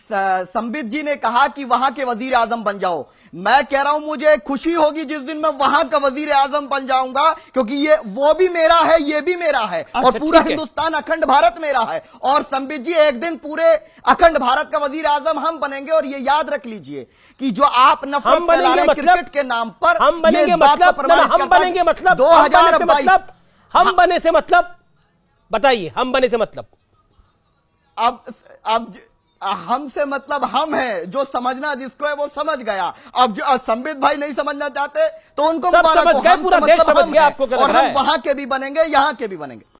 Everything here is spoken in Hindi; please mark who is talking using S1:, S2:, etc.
S1: संबित जी ने कहा कि वहां के वजीर आजम बन जाओ मैं कह रहा हूं मुझे खुशी होगी जिस दिन मैं वहां का वजीर आजम बन जाऊंगा क्योंकि ये वो भी मेरा है ये भी मेरा है अच्छा, और पूरा हिंदुस्तान अखंड भारत मेरा है और संबित जी एक दिन पूरे अखंड भारत का वजीर आजम हम बनेंगे और ये याद रख लीजिए कि जो आप नफरत फैला रहे मतलब, क्रिकेट के नाम पर हम बनेंगे मतलब हम बनेंगे मतलब दो हजार मतलब हम हाँ। बने से मतलब बताइए हम बने से मतलब अब अब हम से मतलब हम है जो समझना जिसको है वो समझ गया अब जो संबित भाई नहीं समझना चाहते तो उनको समझ पूरा देश मतलब समझ गया आपको और हम वहां के भी बनेंगे यहां के भी बनेंगे